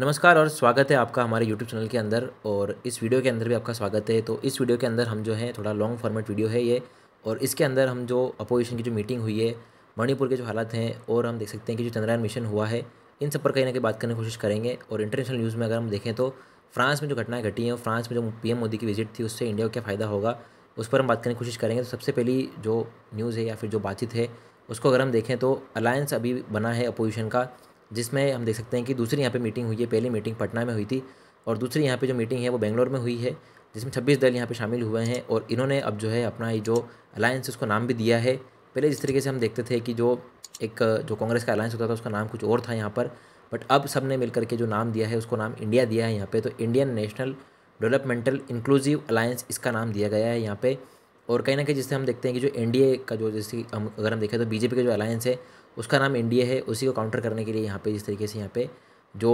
नमस्कार और स्वागत है आपका हमारे YouTube चैनल के अंदर और इस वीडियो के अंदर भी आपका स्वागत है तो इस वीडियो के अंदर हम जो है थोड़ा लॉन्ग फॉर्मेट वीडियो है ये और इसके अंदर हम जो अपोजिशन की जो मीटिंग हुई है मणिपुर के जो हालात हैं और हम देख सकते हैं कि जो चंद्रयान मिशन हुआ है इन सब पर कहीं ना कहीं बात करने की कोशिश करेंगे और इंटरनेशनल न्यूज़ में अगर हम देखें तो फ्रांस में जो घटनाएं घटी हैं फ्रांस में जो पी मोदी की विजिट थी उससे इंडिया को क्या फ़ायदा होगा उस पर हम बात करने की कोशिश करेंगे तो सबसे पहली जो न्यूज़ है या फिर जो बातचीत है उसको अगर हम देखें तो अलायंस अभी बना है अपोजिशन का जिसमें हम देख सकते हैं कि दूसरी यहाँ पे मीटिंग हुई है पहली मीटिंग पटना में हुई थी और दूसरी यहाँ पे जो मीटिंग है वो बेंगलोर में हुई है जिसमें छब्बीस दल यहाँ पे शामिल हुए हैं और इन्होंने अब जो है अपना ये जो अलायंस उसको नाम भी दिया है पहले जिस तरीके से हम देखते थे कि जो एक जो कांग्रेस का अलायंस होता था उसका नाम कुछ और था यहाँ पर बट अब सब ने मिल के जो नाम दिया है उसको नाम इंडिया दिया है यहाँ पर तो Indian national developmental inclusive alliance इसका नाम दिया गया है यहाँ पर और कहीं ना कहीं जिससे हम देखते हैं कि जो एन का जो जैसे हम अगर हम देखें तो बीजेपी का जो अलायंस है उसका नाम इंडिया है उसी को काउंटर करने के लिए यहाँ पे जिस तरीके से यहाँ पे जो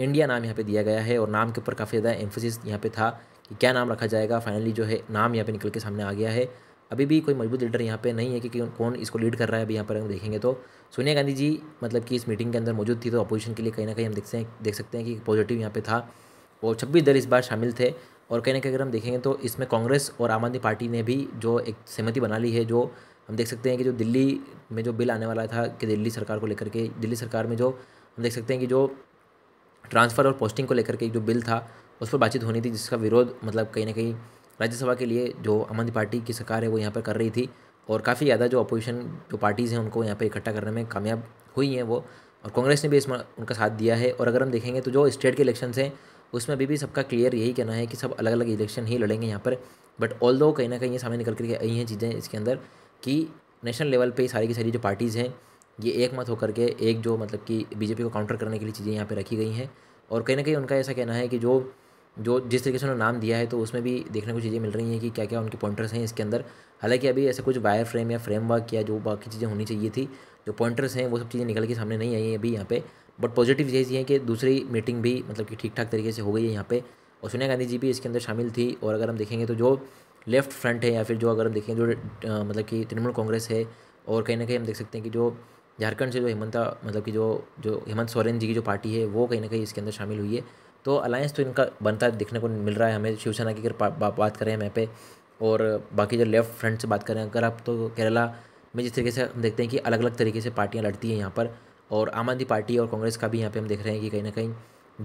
इंडिया नाम यहाँ पे दिया गया है और नाम के ऊपर काफ़ी ज़्यादा एम्फोसिस यहाँ पे था कि क्या नाम रखा जाएगा फाइनली जो है नाम यहाँ पे निकल के सामने आ गया है अभी भी कोई मजबूत लीडर यहाँ पे नहीं है कि कौन इसको लीड कर रहा है अभी यहाँ पर हम देखेंगे तो सोनिया गांधी जी मतलब कि इस मीटिंग के अंदर मौजूद थी तो अपोजिशन के लिए कहीं ना कहीं हम देख हैं देख सकते हैं कि पॉजिटिव यहाँ पे था और छब्बीस दल इस बार शामिल थे और कहीं ना कहीं अगर हम देखेंगे तो इसमें कांग्रेस और आम आदमी पार्टी ने भी जो एक सहमति बना ली है जो हम देख सकते हैं कि जो दिल्ली में जो बिल आने वाला था कि दिल्ली सरकार को लेकर के दिल्ली सरकार में जो हम देख सकते हैं कि जो ट्रांसफ़र और पोस्टिंग को लेकर के जो बिल था उस पर बातचीत होनी थी जिसका विरोध मतलब कहीं ना कहीं राज्यसभा के लिए जो आम आदमी पार्टी की सरकार है वो यहाँ पर कर रही थी और काफ़ी ज़्यादा जो अपोजिशन जो पार्टीज़ हैं उनको यहाँ पर इकट्ठा करने में कामयाब हुई हैं वो और कांग्रेस ने भी इसमें उनका साथ दिया है और अगर हम देखेंगे तो जो स्टेट के इलेक्शन हैं उसमें अभी भी सबका क्लियर यही कहना है कि सब अलग अलग इलेक्शन ही लड़ेंगे यहाँ पर बट ऑल दो कहीं ना कहीं ये सामने निकल करके आई हैं चीज़ें इसके अंदर कि नेशनल लेवल पे सारी की सारी जो पार्टीज़ हैं ये एक मत होकर के एक जो मतलब कि बीजेपी को काउंटर करने के लिए चीज़ें यहाँ पे रखी गई हैं और कहीं ना कहीं उनका ऐसा कहना है कि जो जो जिस तरीके से उन्होंने नाम दिया है तो उसमें भी देखने को चीज़ें मिल रही हैं कि क्या क्या उनके पॉइंटर्स हैं इसके अंदर हालांकि अभी ऐसे कुछ वायर फ्रेम या फ्रेमवर्क या जो बाकी चीज़ें होनी चाहिए थी जो पॉइंटर्स हैं वो सब चीज़ें निकल के सामने नहीं आई हैं अभी यहाँ पे बट पॉजिटिव ये है कि दूसरी मीटिंग भी मतलब कि ठीक ठाक तरीके से हो गई है यहाँ पे और सोनिया गांधी जी भी इसके अंदर शामिल थी और अगर हम देखेंगे तो जो लेफ्ट फ्रंट है या फिर जो अगर हम देखें जो मतलब कि तृणमूल कांग्रेस है और कहीं ना कहीं हम देख सकते हैं कि जो झारखंड से जो हेमंता मतलब कि जो जो हेमंत सोरेन जी की जो पार्टी है वो कहीं ना कहीं इसके अंदर शामिल हुई है तो अलायंस तो इनका बनता देखने को मिल रहा है हमें शिवसेना की अगर बात करें हम यहाँ पे और बाकी जो लेफ्ट फ्रंट से बात करें अगर आप तो केरला में जिस तरीके से हम देखते हैं कि अलग अलग तरीके से पार्टियाँ लड़ती हैं यहाँ पर और आम आदमी पार्टी और कांग्रेस का भी यहाँ पे हम देख रहे हैं कि कहीं ना कहीं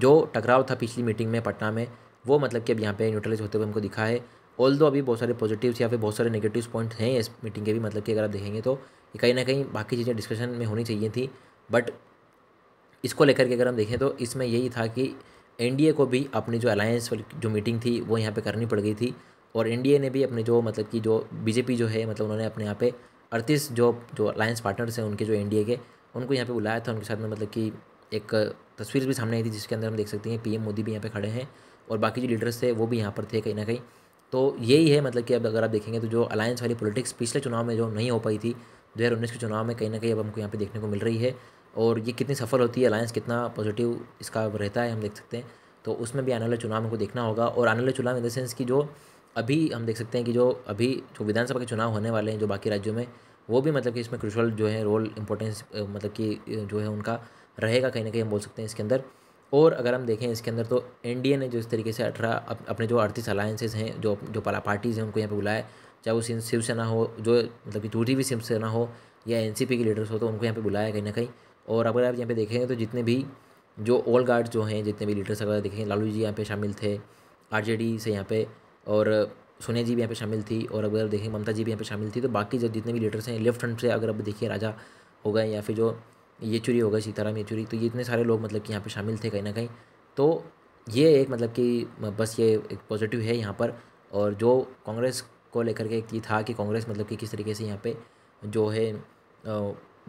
जो टकराव था पिछली मीटिंग में पटना में वो मतलब कि अब यहाँ पे न्यूट्रलाइज होते हुए हमको दिखा है ऑल दो अभी बहुत सारे पॉजिटिव्स या फिर बहुत सारे नेगेटिव पॉइंट हैं इस मीटिंग के भी मतलब कि अगर आप देखेंगे तो कहीं ना कहीं बाकी चीज़ें डिस्कशन में होनी चाहिए थी बट इसको लेकर के अगर हम देखें तो इसमें यही था कि एन को भी अपनी जो अलायंस जो मीटिंग थी वो यहाँ पर करनी पड़ गई थी और एन ने भी अपने जो मतलब कि जो बीजेपी जो है मतलब उन्होंने अपने यहाँ पे अड़तीस जो जो अलायंस पार्टनर्स हैं उनके जो एन के उनको यहाँ पे बुलाया था उनके साथ में मतलब कि एक तस्वीर भी सामने आई थी जिसके अंदर हम देख सकते हैं पीएम मोदी भी यहाँ पे खड़े हैं और बाकी जो लीडर्स थे वो भी यहाँ पर थे कहीं ना कहीं तो यही है मतलब कि अब अगर आप देखेंगे तो जो अलायंस वाली पॉलिटिक्स पिछले चुनाव में जो नहीं हो पाई थी दो हज़ार उन्नीस के चुनाव में कहीं ना कहीं अब हमको यहाँ पे देखने को मिल रही है और ये कितनी सफल होती है अलायंस कितना पॉजिटिव इसका रहता है हम देख सकते हैं तो उसमें भी आने वाले चुनाव हमको देखना होगा और आने वाले चुनाव इन द सेंस कि जो अभी हम देख सकते हैं कि जो अभी जो विधानसभा के चुनाव होने वाले हैं जो बाकी राज्यों में वो भी मतलब कि इसमें क्रिशल जो है रोल इंपॉर्टेंस मतलब कि जो है उनका रहेगा कहीं ना कहीं हम बोल सकते हैं इसके अंदर और अगर हम देखें इसके अंदर तो एनडीए ने जो इस तरीके से अठारह अपने जो अड़तीस अलायंसेज हैं जो जो पाला पार्टीज़ हैं उनको यहाँ पे बुलाया चाहे वो शिवसेना हो जो मतलब कि टूटी हुई शिवसेना हो या पी के लीडर्स हो तो उनको यहाँ पे बुलाया कहीं ना कहीं और अगर आप यहाँ पे देखेंगे तो जितने भी जो ऑल गार्ड जो हैं जितने भी लीडर्स अगर देखेंगे लालू जी यहाँ पे शामिल थे डी से यहाँ पे और सोनिया जी भी यहाँ पे शामिल थी और अगर आप देखें ममता जी भी यहाँ पे शामिल थी तो बाकी जो जितने भी लीडर्स हैं लेफ्ट फ्रंट से अगर आप देखिए राजा हो गए या फिर जो ये होगा हो गई सीताराम येचुरी तो ये इतने सारे लोग मतलब कि यहाँ पर शामिल थे कहीं ना कहीं तो ये एक मतलब कि बस ये एक पॉजिटिव है यहाँ पर और जो कांग्रेस को लेकर के ये था कि कांग्रेस मतलब कि किस तरीके से यहाँ पे जो है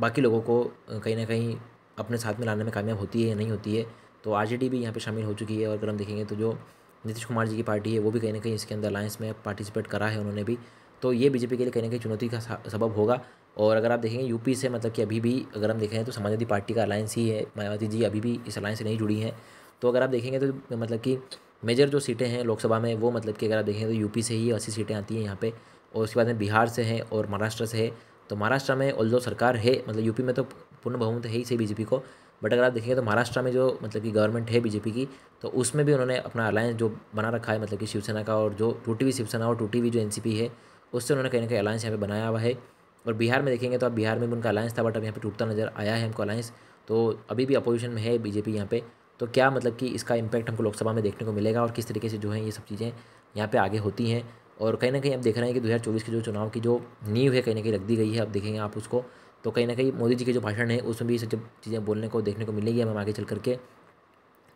बाकी लोगों को कहीं ना कहीं अपने साथ में लाने में कामयाब होती है या नहीं होती है तो आर भी यहाँ पर शामिल हो चुकी है और अगर हम देखेंगे तो जो नीतीश कुमार जी की पार्टी है वो भी कहीं ना कहीं इसके अंदर अलायंस में पार्टिसिपेट करा है उन्होंने भी तो ये बीजेपी के लिए कहीं ना कहीं चुनौती का सबब होगा और अगर आप देखेंगे यूपी से मतलब कि अभी भी अगर हम देखें तो समाजवादी पार्टी का अलायंस ही है मायावती जी अभी भी इस अलायंस से नहीं जुड़ी हैं तो अगर आप देखेंगे तो मतलब कि मेजर जो सीटें हैं लोकसभा में वो मतलब कि अगर आप देखेंगे तो यूपी से ही अस्सी सीटें आती हैं यहाँ पर और उसके बाद में बिहार से हैं और महाराष्ट्र से है तो महाराष्ट्र में ऑल सरकार है मतलब यूपी में तो पूर्ण बहुमत है ही सही बीजेपी को बट अगर आप देखेंगे तो महाराष्ट्र में जो मतलब कि गवर्नमेंट है बीजेपी की तो उसमें भी उन्होंने अपना अलायंस जो बना रखा है मतलब कि शिवसेना का और जो टूटी हुई शिवसेना और टूटी हुई जो एनसीपी है उससे उन्होंने कहीं ना कहीं अलायंस यहाँ पे बनाया हुआ है और बिहार में देखेंगे तो अब बिहार में उनका अलायंस था बट अब यहाँ पर टूटता नजर आया है हमको अलायंस तो अभी भी अपोजिशन में है बीजेपी यहाँ पे तो क्या मतलब कि इसका इम्पैक्ट हमको लोकसभा में देखने को मिलेगा और किस तरीके से जो है ये सब चीज़ें यहाँ पर आगे होती हैं और कहीं ना कहीं आप देख रहे हैं कि चौबीस के जो चुनाव की जो नींव है कहीं ना कहीं रख दी गई है अब देखेंगे आप उसको तो कहीं ना कहीं मोदी जी के जो भाषण है उसमें भी सब चीज़ें बोलने को देखने को मिलेगी हमें आगे चल करके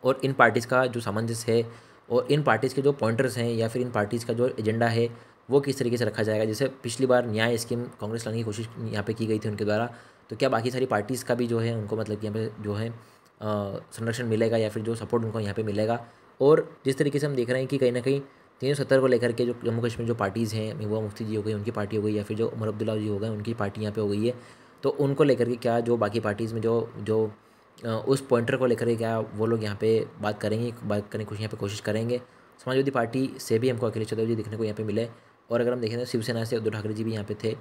और इन पार्टीज़ का जो सामंजस्य है और इन पार्टीज़ के जो पॉइंटर्स हैं या फिर इन पार्टीज़ का जो एजेंडा है वो किस तरीके से रखा जाएगा जैसे पिछली बार न्याय स्कीम कांग्रेस लाने की कोशिश यहाँ पे की गई थी उनके द्वारा तो क्या बाकी सारी पार्टीज़ का भी जो है उनको मतलब कि यहाँ पे जो है संरक्षण मिलेगा या फिर जो सपोर्ट उनको यहाँ पे मिलेगा और जिस तरीके से हम देख रहे हैं कि कहीं ना कहीं तीन सौ सत्तर को लेकर के जो जम्मू कश्मीर जो पार्टीज़ हैं महबूबा मुफ्ती जी हो गई उनकी पार्टी हो गई या फिर जो उमर अब्दुल्ला जी हो गए उनकी पार्टी यहाँ पे हो गई है तो उनको लेकर के क्या जो बाकी पार्टीज़ में जो जो उस पॉइंटर को लेकर के क्या वो लोग यहाँ पे बात करेंगे बात करने की यहाँ पे कोशिश करेंगे समाजवादी पार्टी से भी हमको अखिलेश चौधरी जी देखने को यहाँ पे मिले और अगर हम देखें तो शिवसेना से उद्धव ठाकरे जी भी यहाँ पे थे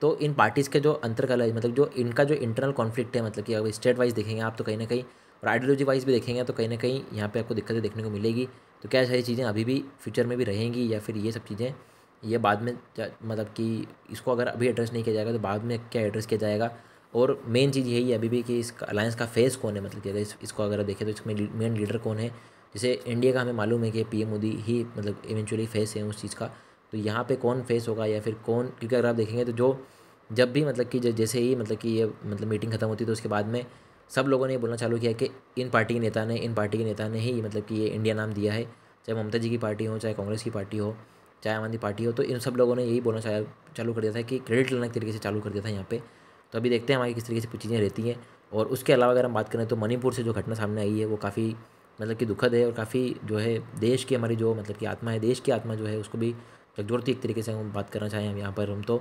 तो इन पार्टीज़ के जो अंतरकल मतलब जो इनका जो इंटरनल कॉन्फ्लिक्ट है मतलब कि अगर स्टेट वाइज देखेंगे आप तो कहीं ना कहीं और आइडियोलॉजी वाइज भी देखेंगे तो कहीं ना कहीं यहाँ पे आपको दिक्कतें देखने को मिलेगी तो क्या सारी चीज़ें अभी भी फ्यूचर में भी रहेंगी या फिर ये सब चीज़ें ये बाद में मतलब कि इसको अगर अभी एड्रेस नहीं किया जाएगा तो बाद में क्या एड्रेस किया जाएगा और मेन चीज़ यही है अभी भी कि इस अलायंस का फेस कौन है मतलब कि अगर इस, इसको अगर देखें तो इसमें मेन लीडर कौन है जैसे इंडिया का हमें मालूम है कि पीएम मोदी ही मतलब इवेंचुअली फेस है उस चीज़ का तो यहाँ पे कौन फेस होगा या फिर कौन क्योंकि अगर आप देखेंगे तो जो जब भी मतलब कि जैसे ही मतलब कि ये मतलब मीटिंग खत्म होती तो उसके बाद में सब लोगों ने ये बोलना चालू किया कि इन पार्टी के नेता ने इन पार्टी के नेता ने ही मतलब कि ये इंडिया नाम दिया है चाहे ममता जी की पार्टी हो चाहे कांग्रेस की पार्टी हो चाहे आम आदमी पार्टी हो तो इन सब लोगों ने यही बोलना चालू कर दिया था कि क्रेडिट लेना तरीके से चालू कर दिया था यहाँ पर तो अभी देखते हैं हमारी किस तरीके से कुछ चीज़ें रहती हैं और उसके अलावा अगर हम बात करें तो मणिपुर से जो घटना सामने आई है वो काफ़ी मतलब कि दुखद है और काफ़ी जो है देश की हमारी जो मतलब कि आत्मा है देश की आत्मा जो है उसको भी एक जोड़ती एक तरीके से हम बात करना चाहें हम यहाँ पर हम तो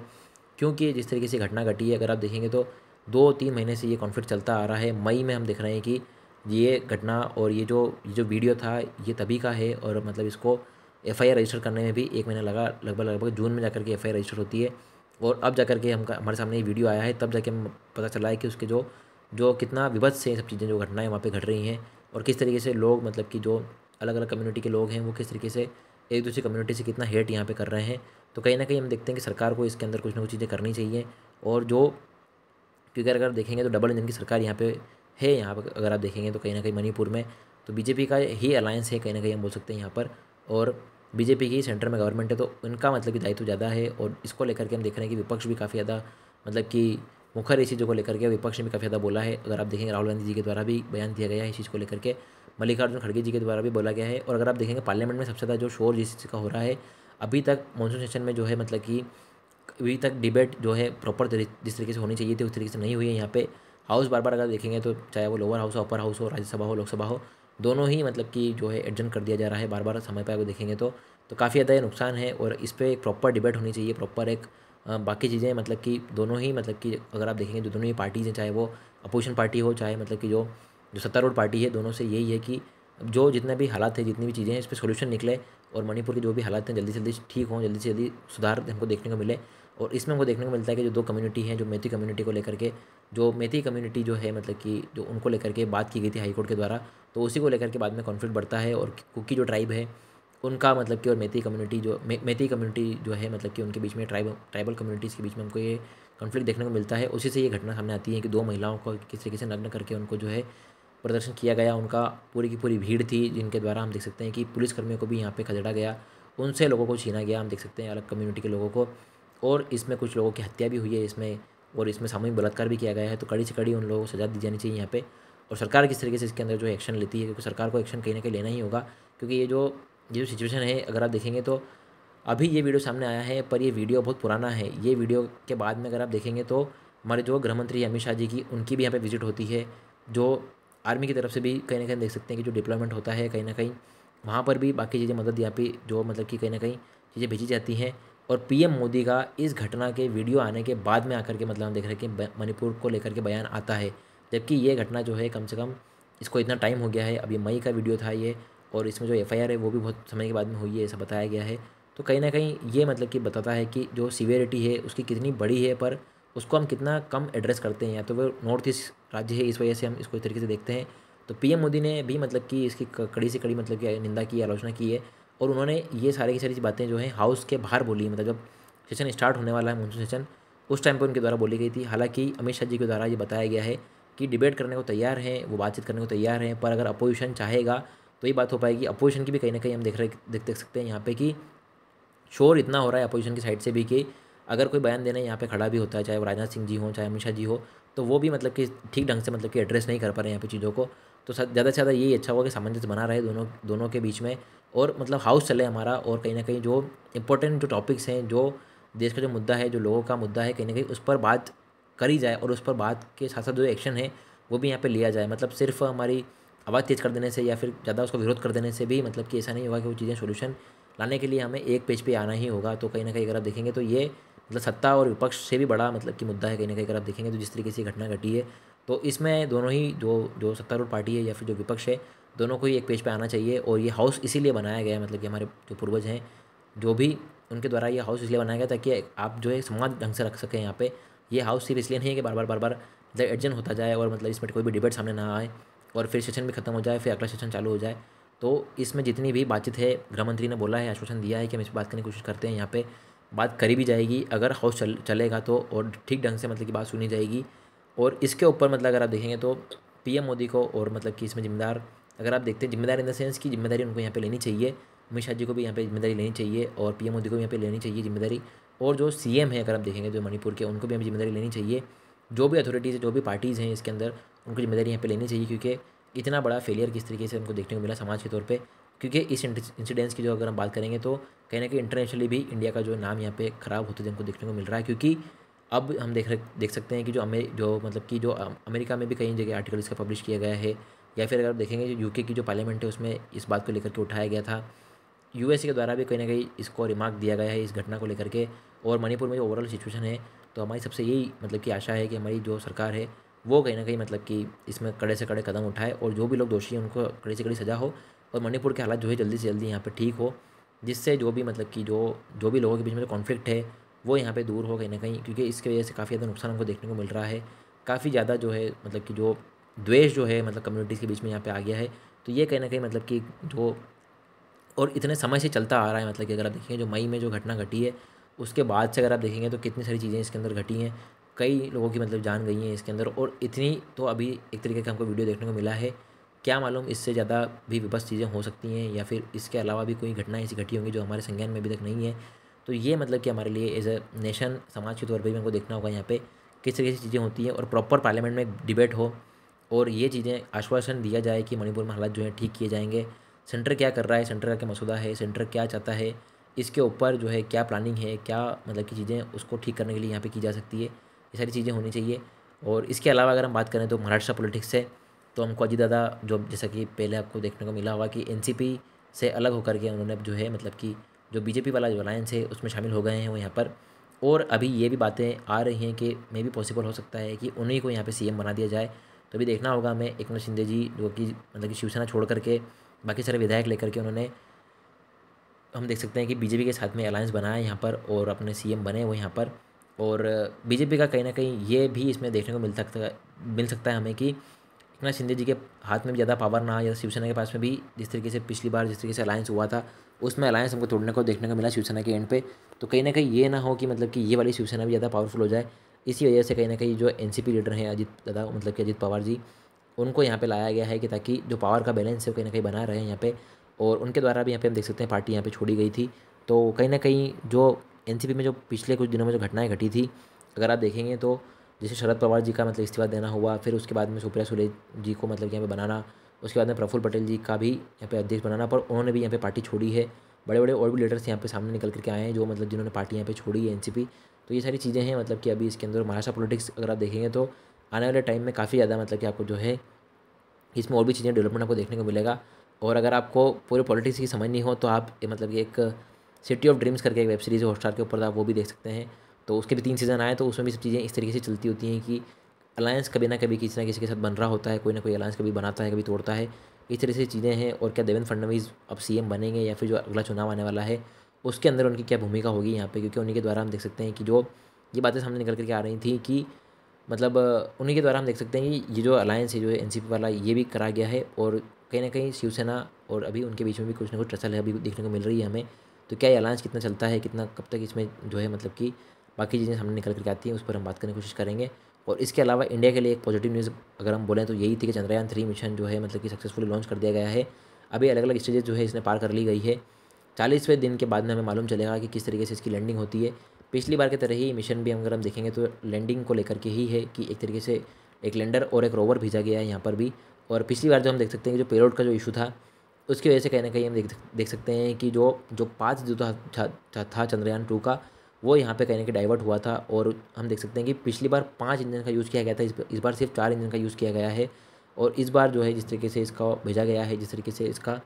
क्योंकि जिस तरीके से घटना घटी है अगर आप देखेंगे तो दो तीन महीने से ये कॉन्फ्लिक्ट चलता आ रहा है मई में हम देख रहे हैं कि ये घटना और ये जो ये जो वीडियो था ये तभी का है और मतलब इसको एफ रजिस्टर करने में भी एक महीना लगा लगभग लगभग जून में जा के एफ रजिस्टर होती है और अब जा कर के हम हमारे सामने ये वीडियो आया है तब जाके हम पता चला है कि उसके जो जो कितना विभत्स है सब चीज़ें जो घटनाएं वहाँ पे घट रही हैं और किस तरीके से लोग मतलब कि जो अलग अलग कम्युनिटी के लोग हैं वो किस तरीके से एक दूसरी कम्युनिटी से कितना हेट यहाँ पे कर रहे हैं तो कहीं ना कहीं हम देखते हैं कि सरकार को इसके अंदर कुछ ना कुछ चीज़ें करनी चाहिए और जो क्योंकि अगर देखेंगे तो डबल इंजन की सरकार यहाँ पे है यहाँ पर अगर आप देखेंगे तो कहीं ना कहीं मणिपुर में तो बीजेपी का ही अलायंस है कहीं ना कहीं हम बोल सकते हैं यहाँ पर और बीजेपी की सेंटर में गवर्नमेंट है तो उनका मतलब कि दायित्व ज़्यादा है और इसको लेकर के हम देख रहे हैं कि विपक्ष भी काफ़ी ज़्यादा मतलब कि मुखर इस चीज़ों को लेकर के विपक्ष ने भी काफ़ी ज़्यादा बोला है अगर आप देखेंगे राहुल गांधी जी के द्वारा भी बयान दिया गया है इस चीज़ को लेकर के मल्लिकार्जुन खड़गे जी के द्वारा भी बोला गया है और अगर आप देखेंगे पार्लियामेंट में सबसे ज़्यादा जो शोर जिस चीज़ का हो रहा है अभी तक मानसून सेशन में जो है मतलब कि अभी तक डिबेट जो है प्रॉपर जिस तरीके से होनी चाहिए थी उस तरीके से नहीं हुई है यहाँ पे हाउस बार बार अगर देखेंगे तो चाहे वो लोअर हाउस हो अपर हाउस हो राज्यसभा हो लोकसभा हो दोनों ही मतलब कि जो है एडजन कर दिया जा रहा है बार बार समय पर अगर देखेंगे तो तो काफ़ी ज़्यादा नुकसान है और इस पर एक प्रॉपर डिबेट होनी चाहिए प्रॉपर एक बाकी चीज़ें मतलब कि दोनों ही मतलब कि अगर आप देखेंगे जो तो दोनों ही पार्टीज़ हैं चाहे वो अपोजिशन पार्टी हो चाहे मतलब कि जो जो सत्तारूढ़ पार्टी है दोनों से यही है कि जो जितने भी हालात है जितनी भी चीज़ें हैं इस पर सोल्यूशन निकले और मणिपुर के जो भी हालात हैं जल्दी से जल्दी ठीक हों जल्दी से जल्दी सुधार हमको देखने को मिले और इसमें हमको देखने को मिलता है कि जो दो कम्युनिटी हैं जो मेथी कम्युनिटी को लेकर के जो मेथी कम्युनिटी जो है मतलब कि जो उनको लेकर के बात की गई थी हाईकोर्ट के द्वारा तो उसी को लेकर के बाद में कॉन्फ्लिक्ट बढ़ता है और कुकी जो ट्राइब है उनका मतलब कि और मेथी कम्युनिटी जो मे, मेथी कम्युनिटी जो है मतलब कि उनके बीच में ट्राइब ट्राइबल कम्युनिटीज़ के बीच में हमको ये कॉन्फ्लिक्ट देखने को मिलता है उसी से ये घटना सामने आती है कि दो महिलाओं को किस तरीके से नग्न करके उनको जो है प्रदर्शन किया गया उनका पूरी की पूरी भीड़ थी जिनके द्वारा हम देख सकते हैं कि पुलिसकर्मियों को भी यहाँ पर खदेड़ा गया उनसे लोगों को छीना गया हम देख सकते हैं अलग कम्युनिटी के लोगों को और इसमें कुछ लोगों की हत्या भी हुई है इसमें और इसमें सामूहिक बलात्कार भी किया गया है तो कड़ी से कड़ी उन लोगों को सजा दी जानी चाहिए यहाँ पर और सरकार किस तरीके से इसके अंदर जो एक्शन लेती है क्योंकि सरकार को एक्शन कहीं ना कहीं लेना ही होगा क्योंकि ये जो ये जो सिचुएशन है अगर आप देखेंगे तो अभी ये वीडियो सामने आया है पर ये वीडियो बहुत पुराना है ये वीडियो के बाद में अगर आप देखेंगे तो हमारे जो गृह मंत्री अमित शाह जी की उनकी भी यहाँ पे विजिट होती है जो आर्मी की तरफ से भी कहीं ना कहीं देख सकते हैं कि जो डिप्लॉयमेंट होता है कहीं ना कहीं वहाँ पर भी बाकी चीज़ें मदद यहाँ पे जो मतलब कि कहीं ना कहीं चीज़ें भेजी जाती हैं और पीएम मोदी का इस घटना के वीडियो आने के बाद में आकर के मतलब हम देख रहे हैं कि मणिपुर को लेकर के बयान आता है जबकि ये घटना जो है कम से कम इसको इतना टाइम हो गया है अभी मई का वीडियो था ये और इसमें जो एफ है वो भी बहुत समय के बाद में हुई है ऐसा बताया गया है तो कहीं ना कहीं ये मतलब कि बताता है कि जो सीवियरिटी है उसकी कितनी बड़ी है पर उसको हम कितना कम एड्रेस करते हैं या तो वो नॉर्थ ईस्ट राज्य है इस वजह से हम इसको इस तरीके से देखते हैं तो पीएम मोदी ने भी मतलब कि इसकी कड़ी से कड़ी मतलब कि निंदा की आलोचना की है और उन्होंने ये सारी की सारी बातें जो हैं हाउस के बाहर बोली मतलब जब सेशन स्टार्ट होने वाला है मानसून सेशन उस टाइम पर उनके द्वारा बोली गई थी हालांकि अमित शाह जी के द्वारा ये बताया गया है कि डिबेट करने को तैयार हैं वो बातचीत करने को तैयार हैं पर अगर अपोजिशन चाहेगा तो ये बात हो पाएगी अपोजिशन की भी कहीं ना कहीं हम देख रहे देख देख सकते हैं यहाँ पे कि शोर इतना हो रहा है अपोजिशन की साइड से भी कि अगर कोई बयान देने यहाँ पे खड़ा भी होता है चाहे वो राजनाथ सिंह जी हो चाहे अमित शाह जी हो तो वो भी मतलब कि ठीक ढंग से मतलब कि एड्रेस नहीं कर पा रहे यहाँ पे चीज़ों को तो ज़्यादा से ज़्यादा यही अच्छा होगा कि सामंजस्य बना रहे दोनों दोनों के बीच में और मतलब हाउस चले हमारा और कहीं ना कहीं जो इंपॉर्टेंट जो टॉपिक्स हैं जो देश का जो मुद्दा है जो लोगों का मुद्दा है कहीं ना कहीं उस पर बात करी जाए और उस पर बात के साथ साथ जो एक्शन है वो भी यहाँ पर लिया जाए मतलब सिर्फ हमारी आवाज़ तेज़ कर देने से या फिर ज़्यादा उसका विरोध कर देने से भी मतलब कि ऐसा नहीं होगा कि वो चीज़ें सोल्यूशन लाने के लिए हमें एक पेज पे आना ही होगा तो कहीं ना कहीं अगर आप देखेंगे तो ये मतलब सत्ता और विपक्ष से भी बड़ा मतलब कि मुद्दा है कहीं ना कहीं अगर आप देखेंगे तो जिस तरीके से घटना घटी है तो इसमें दोनों ही जो जो सत्तारूढ़ पार्टी है या फिर जो विपक्ष है दोनों को ही एक पेज पे आना चाहिए और ये हाउस इसीलिए बनाया गया है मतलब कि हमारे जो पूर्वज हैं जो भी उनके द्वारा ये हाउस इसलिए बनाया गया ताकि आप जो है संवाद ढंग से रख सकें यहाँ पे ये हाउस सिर्फ इसलिए नहीं है कि बार बार बार बार मतलब एडजन होता जाए और मतलब इसमें कोई भी डिबेट सामने ना आए और फिर सेशन भी खत्म हो जाए फिर अगला सेशन चालू हो जाए तो इसमें जितनी भी बातचीत है गृह मंत्री ने बोला है आश्वासन दिया है कि हम इस पर बात करने की कोशिश करते हैं यहाँ पे बात करी भी जाएगी अगर हाउस चल चलेगा तो और ठीक ढंग से मतलब की बात सुनी जाएगी और इसके ऊपर मतलब अगर आप देखेंगे तो पीएम मोदी को और मतलब कि इसमें जिम्मेदार अगर आप देखते हैं जिम्मेदार इन द सेंस की जिम्मेदारी उनको यहाँ पे लेनी चाहिए अमित शाह जी को भी यहाँ पे जिम्मेदारी लेनी चाहिए और पीएम मोदी को भी यहाँ पे लेनी चाहिए जिम्मेदारी और जो सी है अगर आप देखेंगे जो मणिपुर के उनको भी हमें जिम्मेदारी लेनी चाहिए जो भी अथॉरिटीज़ जो भी पार्टीज़ हैं इसके अंदर उनको जिम्मेदारी यहाँ पे लेनी चाहिए क्योंकि इतना बड़ा फेलियर किस तरीके से उनको देखने को मिला समाज के तौर पर क्योंकि इस इंसिडेंस की जो अगर हम बात करेंगे तो कहीं ना कहीं इंटरनेशनली भी इंडिया का जो नाम यहाँ पे ख़राब होते हमको देखने को मिल रहा है क्योंकि अब हम देख देख सकते हैं कि जो अमे जो मतलब कि जो अमेरिका में भी कई जगह आर्टिकल इसका पब्लिश किया गया है या फिर अगर आप देखेंगे जो यूके की जो पार्लियामेंट है उसमें इस बात को लेकर के उठाया गया था यूएसए के द्वारा भी कहीं ना कहीं इसको रिमार्क दिया गया है इस घटना को लेकर के और मणिपुर में जो ओवरऑल सिचुएशन है तो हमारी सबसे यही मतलब कि आशा है कि हमारी जो सरकार है वो कहीं ना कहीं मतलब कि इसमें कड़े से कड़े कदम उठाए और जो भी लोग दोषी हैं उनको कड़ी से कड़ी सजा हो और मणिपुर के हालात जो है जल्दी से जल्दी यहाँ पर ठीक हो जिससे जो भी मतलब कि जो जो भी लोगों के बीच में जो कॉन्फ्लिक्ट है वो यहाँ पे दूर हो कहीं ना कहीं क्योंकि इसकी वजह से काफ़ी ज़्यादा नुकसान हमको देखने को मिल रहा है काफ़ी ज़्यादा जो है मतलब कि जो द्वेष जो है मतलब कम्युनिटीज़ के बीच में यहाँ पे आ गया है तो ये कहीं ना कहीं मतलब कि जो और इतने समय से चलता आ रहा है मतलब कि अगर आप देखेंगे जो मई में जो घटना घटी है उसके बाद से अगर आप देखेंगे तो कितनी सारी चीज़ें इसके अंदर घटी हैं कई लोगों की मतलब जान गई हैं इसके अंदर और इतनी तो अभी एक तरीके का हमको वीडियो देखने को मिला है क्या मालूम इससे ज़्यादा भी विभस चीज़ें हो सकती हैं या फिर इसके अलावा भी कोई घटनाएं ऐसी घटी होंगी जो हमारे संज्ञान में अभी तक नहीं है तो ये मतलब कि हमारे लिए एज ए नेशन समाज के तौर पर भी हमको देखना होगा यहाँ पे किस तरीके से चीज़ें होती हैं और प्रॉपर पार्लियामेंट में डिबेट हो और ये चीज़ें आश्वासन दिया जाए कि मणिपुर में हालात जो हैं ठीक किए जाएंगे सेंटर क्या कर रहा है सेंटर का क्या मसूदा है सेंटर क्या चाहता है इसके ऊपर जो है क्या प्लानिंग है क्या मतलब की चीज़ें उसको ठीक करने के लिए यहाँ पर की जा सकती है ये सारी चीज़ें होनी चाहिए और इसके अलावा अगर हम बात करें तो महाराष्ट्र पॉलिटिक्स है तो हमको अजीत दादा जो जैसा कि पहले आपको देखने को मिला हुआ कि एन से अलग होकर के उन्होंने जो है मतलब कि जो बीजेपी वाला जो अलायंस है उसमें शामिल हो गए हैं वो यहाँ पर और अभी ये भी बातें आ रही हैं कि मे भी पॉसिबल हो सकता है कि उन्हीं को यहाँ पे सीएम बना दिया जाए तो अभी देखना होगा हमें एक शिंदे जी जो कि मतलब कि शिवसेना छोड़ करके बाकी सारे विधायक लेकर के उन्होंने हम देख सकते हैं कि बीजेपी के साथ में अलायंस बनाया यहाँ पर और अपने सी बने वो यहाँ पर और बीजेपी का कहीं ना कहीं ये भी इसमें देखने को मिल सकता मिल सकता है हमें कि ना शिंदे जी के हाथ में भी ज़्यादा पावर ना या शिवसेना के पास में भी जिस तरीके से पिछली बार जिस तरीके से अलायंस हुआ था उसमें अलायंस हमको तोड़ने को देखने को मिला शिवसेना के एंड पे तो कहीं ना कहीं ये ना हो कि मतलब कि ये वाली शिवसेना भी ज़्यादा पावरफुल हो जाए इसी वजह से कहीं ना कहीं जो एन लीडर हैं अजीत दादा मतलब कि अजीत पवार जी उनको यहाँ पर लाया गया है कि ताकि जो पावर का बैलेंस है वो कहीं ना कहीं बना रहे हैं यहाँ पर और उनके द्वारा भी यहाँ पर हम देख सकते हैं पार्टी यहाँ पर छोड़ी गई थी तो कहीं ना कहीं जो एन में जो पिछले कुछ दिनों में जो घटनाएँ घटी थी अगर आप देखेंगे तो जैसे शरद पवार जी का मतलब इस्तीफा देना हुआ फिर उसके बाद में सुप्रिया सुले जी को मतलब यहाँ पे बनाना उसके बाद में प्रफुल्ल पटेल जी का भी यहाँ पे अध्यक्ष बनाना पर उन्होंने भी यहाँ पे पार्टी छोड़ी है बड़े बड़े और भी लीडर्स यहाँ पे सामने निकल करके आए हैं जो मतलब जिन्होंने पार्टी यहाँ पे छोड़ी है एनसीपी तो ये सारी चीज़ें हैं मतलब कि अभी इसके अंदर महाराष्ट्र पॉलिटिक्स अगर आप देखेंगे तो आने वाले टाइम में काफ़ी ज़्यादा मतलब कि आपको जो है इसमें और भी चीज़ें डेवलपमेंट आपको देखने को मिलेगा और अगर आपको पूरे पॉलिटिक्स की समझ नहीं हो तो आप मतलब कि एक सिटी ऑफ ड्रीम्स करके एक वेब सीरीज़ हॉटस्टार के ऊपर आप वो भी देख सकते हैं तो उसके भी तीन सीज़न आए तो उसमें भी सब चीज़ें इस तरीके से चलती होती हैं कि अलायंस कभी ना कभी किसी ना किसी के साथ बन रहा होता है कोई ना कोई अलायंस कभी बनाता है कभी तोड़ता है इस तरह से चीज़ें हैं और क्या देवेंद्र फडणवीस अब सी बनेंगे या फिर जो अगला चुनाव आने वाला है उसके अंदर उनकी क्या भूमिका होगी यहाँ पर क्योंकि उन्हीं के द्वारा हम देख सकते हैं कि जो ये बातें सामने निकल करके आ रही थी कि मतलब उन्हीं के द्वारा हम देख सकते हैं कि ये जो अलायंस है जो है एन वाला ये भी करा गया है और कहीं ना कहीं शिवसेना और अभी उनके बीच में भी कुछ ना कुछ टसल है अभी देखने को मिल रही है हमें तो क्या ये अलायंस कितना चलता है कितना कब तक इसमें जो है मतलब कि बाकी चीज़ें सामने निकल करके आती हैं उस पर हम बात करने की कोशिश करेंगे और इसके अलावा इंडिया के लिए एक पॉजिटिव न्यूज़ अगर हम बोलें तो यही थी कि चंद्रयान थ्री मिशन जो है मतलब कि सक्सेसफुली लॉन्च कर दिया गया है अभी अलग अलग स्टेजेस जो है इसने पार कर ली गई है चालीसवें दिन के बाद में हमें मालूम चलेगा कि किस तरीके से इसकी लैंडिंग होती है पिछली बार की तरह ही मिशन भी अगर हम देखेंगे तो लैंडिंग को लेकर के ही है कि एक तरीके से एक लैंडर और एक रोवर भेजा गया है यहाँ पर भी और पिछली बार जो हम देख सकते हैं कि जो पेरोड का जो इशू था उसकी वजह से कहीं ना कहीं हम देख देख सकते हैं कि जो जो पाँच जो था, था, था चंद्रयान टू का वो यहाँ पे कहीं ना डाइवर्ट हुआ था और हम देख सकते हैं कि पिछली बार पाँच इंजन का यूज़ किया गया था इस बार, सिर्फ चार इंजन का यूज़ किया गया है और इस बार जो है जिस तरीके से इसका भेजा गया है जिस तरीके से इसका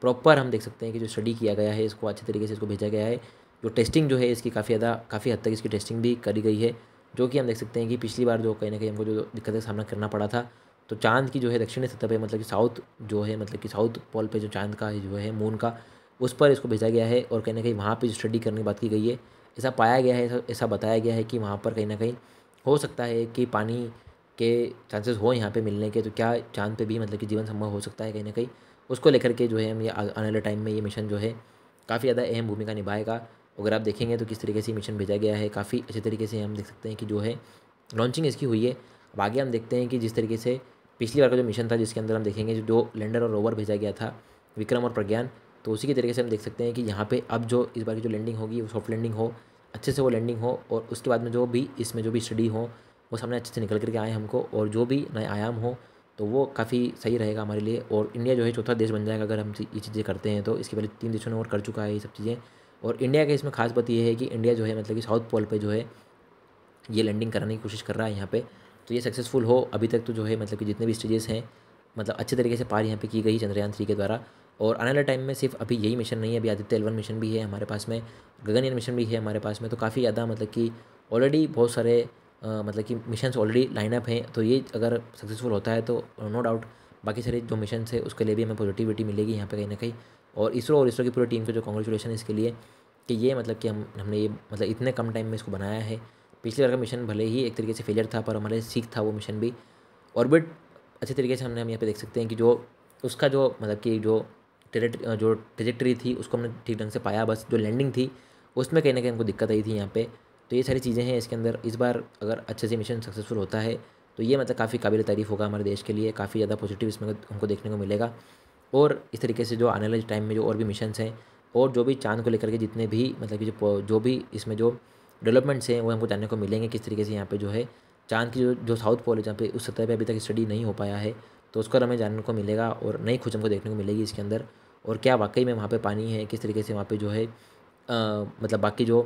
प्रॉपर हम देख सकते हैं कि जो स्टडी किया गया है इसको अच्छे तरीके से इसको भेजा गया है जो टेस्टिंग जो है इसकी काफ़ी ज़्यादा काफ़ी हद तक इसकी टेस्टिंग भी करी गई है जो कि हम देख सकते हैं कि पिछली बार जो कहीं ना कहीं हमको जो दिक्कत का सामना करना पड़ा था तो चांद की जो है दक्षिणी सतह पर मतलब कि साउथ जो है मतलब कि साउथ पोल पर जो चांद का जो है मून का उस पर इसको भेजा गया है और कहीं ना कहीं वहाँ पर स्टडी करने की बात की गई है ऐसा पाया गया है ऐसा बताया गया है कि वहाँ पर कहीं ना कहीं हो सकता है कि पानी के चांसेस हो यहाँ पे मिलने के तो क्या चांद पे भी मतलब कि जीवन संभव हो सकता है कहीं ना कहीं उसको लेकर के जो है हम ये आने वाले टाइम में ये मिशन जो है काफ़ी ज़्यादा अहम भूमिका निभाएगा अगर आप देखेंगे तो किस तरीके से मिशन भेजा गया है काफ़ी अच्छे तरीके से हम देख सकते हैं कि जो है लॉन्चिंग इसकी हुई है अब आगे हम देखते हैं कि जिस तरीके से पिछली बार का जो मिशन था जिसके अंदर हम देखेंगे जो लैंडर और रोवर भेजा गया था विक्रम और प्रज्ञान तो उसी के तरीके से हम देख सकते हैं कि यहाँ पे अब जो इस बार की जो लैंडिंग होगी वो सॉफ्ट लैंडिंग हो अच्छे से वो लैंडिंग हो और उसके बाद में जो भी इसमें जो भी स्टडी हो वो सामने अच्छे से निकल करके आए हमको और जो भी नए आयाम हो तो वो काफ़ी सही रहेगा हमारे लिए और इंडिया जो है चौथा देश बन जाएगा अगर हम ये चीज़ें करते हैं तो इसके पहले तीन देशों ने और कर चुका है ये सब चीज़ें और इंडिया के इसमें खास बात ये है कि इंडिया जो है मतलब कि साउथ पोल पर जो है ये लैंडिंग कराने की कोशिश कर रहा है यहाँ पर तो ये सक्सेसफुल हो अभी तक तो जो है मतलब कि जितने भी स्टेजेस हैं मतलब अच्छे तरीके से पार यहाँ पे की गई चंद्रयान थ्री के द्वारा और आने वाले टाइम में सिर्फ अभी यही मिशन नहीं है अभी आदित्य एलवन मिशन भी है हमारे पास में गगनयान मिशन भी है हमारे पास में तो काफ़ी ज़्यादा मतलब कि ऑलरेडी बहुत सारे आ, मतलब कि मिशन ऑलरेडी लाइनअप हैं तो ये अगर सक्सेसफुल होता है तो नो डाउट बाकी सारे जो मिशन है उसके लिए भी हमें पॉजिटिविटी मिलेगी यहाँ पर कहीं ना कहीं और इसरो और इसरो की पूरी टीम को जो कॉन्ग्रेचुलेशन इसके लिए कि ये मतलब कि हम हमने ये मतलब इतने कम टाइम में इसको बनाया है पिछले बार का मिशन भले ही एक तरीके से फेलियर था पर हमारे सीख था वो मिशन भी ऑर्बिट अच्छे तरीके से हमने हम यहाँ पे देख सकते हैं कि जो उसका जो मतलब कि जो टेरेट जो ट्रेजेक्टरी थी उसको हमने ठीक ढंग से पाया बस जो लैंडिंग थी उसमें कहीं ना कहीं हमको दिक्कत आई थी यहाँ पे तो ये सारी चीज़ें हैं इसके अंदर इस बार अगर अच्छे से मिशन सक्सेसफुल होता है तो ये मतलब काफ़ी काबिल तारीफ़ होगा हमारे देश के लिए काफ़ी ज़्यादा पॉजिटिव इसमें हमको देखने को मिलेगा और इस तरीके से जो आने वाले टाइम में जो और भी मिशन हैं और जो भी चांद को लेकर के जितने भी मतलब कि जो जो भी इसमें जो डेवलपमेंट्स हैं वो हमको जानने को मिलेंगे किस तरीके से यहाँ पे जो है चांद की जो जो साउथ पोल है जहाँ पे उस सतह पे अभी तक स्टडी नहीं हो पाया है तो उसका हमें जानने को मिलेगा और नई खोज हमको देखने को मिलेगी इसके अंदर और क्या वाकई में वहाँ पे पानी है किस तरीके से वहाँ पे जो है आ, मतलब बाकी जो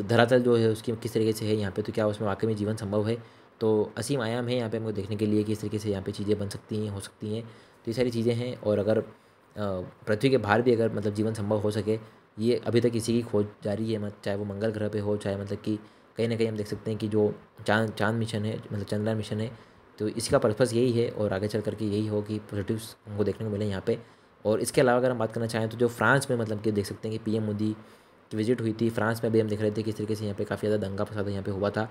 धरातल जो है उसकी किस तरीके से है यहाँ पे तो क्या उसमें वाकई में जीवन संभव है तो असीम आयाम है यहाँ पे हमको देखने के लिए कि इस तरीके से यहाँ पे चीज़ें बन सकती हैं हो सकती हैं तो ये सारी चीज़ें हैं और अगर पृथ्वी के बाहर भी अगर मतलब जीवन संभव हो सके ये अभी तक इसी की खोज जारी है चाहे वो मंगल ग्रह पे हो चाहे मतलब कि कहीं ना कहीं हम देख सकते हैं कि जो चांद चांद मिशन है मतलब चंद्रयान मिशन है तो इसका पर्पज़ यही है और आगे चल करके यही हो कि पॉजिटिव्स हमको देखने को मिले यहाँ पर और इसके अलावा अगर हम बात करना चाहें तो जो फ्रांस में मतलब कि देख सकते हैं कि पीएम मोदी की विजिट हुई थी फ्रांस में भी हम देख रहे थे किस तरीके से यहाँ पे काफ़ी ज़्यादा दंगा फसाद यहाँ पे हुआ था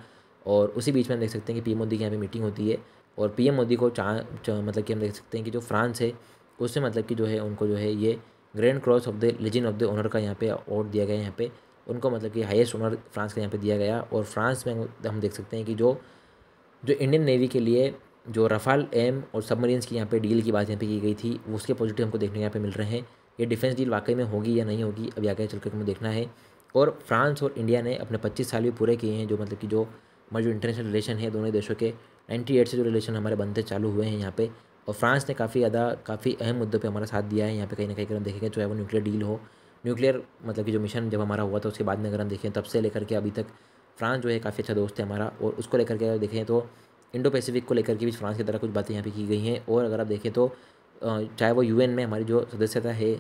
और उसी बीच में हम देख सकते हैं कि पीएम मोदी की यहाँ पे मीटिंग होती है और पीएम मोदी को चा, चा मतलब कि हम देख सकते हैं कि जो फ्रांस है उससे मतलब कि जो है उनको जो है ये grand cross of the legion of the honour का यहाँ पे अवार्ड दिया गया यहाँ पे उनको मतलब कि हाईएस्ट ऑनर फ्रांस का यहाँ पे दिया गया और फ्रांस में हम देख सकते हैं कि जो जो इंडियन नेवी के लिए जो रफाल एम और सबमरीन्स की यहाँ पे डील की बात यहाँ पे की गई थी उसके पॉजिटिव हमको देखने यहाँ पे मिल रहे हैं ये डिफेंस डील वाकई में होगी या नहीं होगी अभी आगे चल करके हमें देखना है और फ्रांस और इंडिया ने अपने पच्चीस साल भी पूरे किए हैं जो मतलब कि जो हमारे जो इंटरनेशनल रिलेशन है दोनों देशों के नाइन्टी एट से जो रिलेशन हमारे बनते चालू हुए हैं यहाँ पे और फ्रांस ने काफ़ी ज़्यादा काफ़ी अहम मुद्दों पे हमारा साथ दिया है यहाँ पे कहीं ना कहीं अगर हम देखेंगे चाहे वो न्यूक्लियर डील हो न्यूक्लियर मतलब कि जो मिशन जब हमारा हुआ था उसके बाद में अगर हम देखें तब से लेकर के अभी तक फ्रांस जो है काफ़ी अच्छा दोस्त है हमारा और उसको लेकर के अगर देखें तो इंडो पैसिफिक को लेकर के भी फ्रांस की तरह कुछ बातें यहाँ पे की गई हैं और अगर आप देखें तो चाहे वो यूएन में हमारी जो सदस्यता है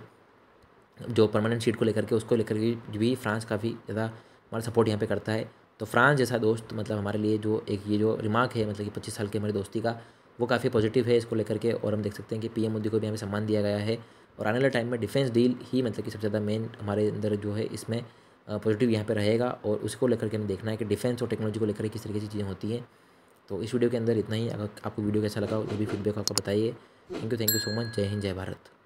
जो परमानेंट सीट को लेकर के उसको लेकर के भी फ्रांस काफ़ी ज़्यादा हमारा सपोर्ट यहाँ पे करता है तो फ्रांस जैसा दोस्त मतलब हमारे लिए जो एक ये जो रिमार्क है मतलब कि पच्चीस साल की हमारी दोस्ती का वो काफ़ी पॉजिटिव है इसको लेकर के और हम देख सकते हैं कि पीएम मोदी को भी हमें सम्मान दिया गया है और आने वाले टाइम में डिफेंस डील ही मतलब कि सबसे ज़्यादा मेन हमारे अंदर जो है इसमें पॉजिटिव यहाँ पर रहेगा और उसको लेकर के हमें देखना है कि डिफेंस और टेक्नोलॉजी को लेकर किस तरीके से चीज़ें होती हैं तो इस वीडियो के अंदर इतना ही अगर आपको वीडियो कैसा लगा जो भी फीडबैक आपको बताइए thank you thank you so much जय हिंद जय भारत